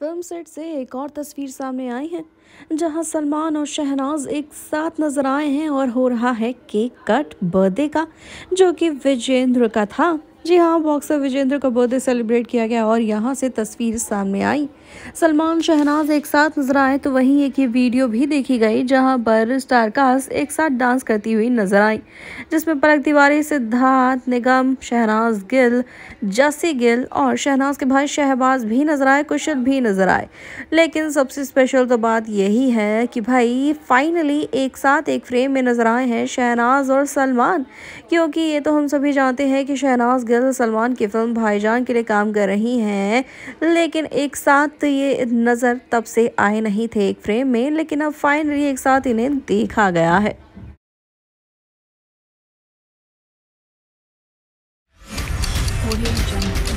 film set से एक और तस्वीर सामने आई है जहां सलमान और शहनाज एक साथ नजर आए हैं और हो रहा है केक कट बर्थडे का जो कि विजेंद्र का था जी हाँ बॉक्सर विजेंद्र का बर्थडे सेलिब्रेट किया गया और यहाँ से तस्वीर सामने आई सलमान शहनाज एक साथ नजर आए तो वहीं एक ये वीडियो भी देखी गई जहाँ पर स्टारकास्ट एक साथ डांस करती हुई नजर आई जिसमें पलक तिवारी सिद्धार्थ निगम शहनाज गिल जसी गिल और शहनाज के भाई शहबाज भी नजर आए कुशल भी नजर आए लेकिन सबसे स्पेशल तो बात यही है कि भाई फाइनली एक साथ एक फ्रेम में नजर आए हैं शहनाज और सलमान क्योंकि ये तो हम सभी जानते हैं कि शहनाज गिल और सलमान की फिल्म भाईजान के लिए काम कर रही हैं लेकिन एक साथ तो ये नज़र तब से आए नहीं थे एक फ्रेम में लेकिन अब फाइनली एक साथ इन्हें देखा गया है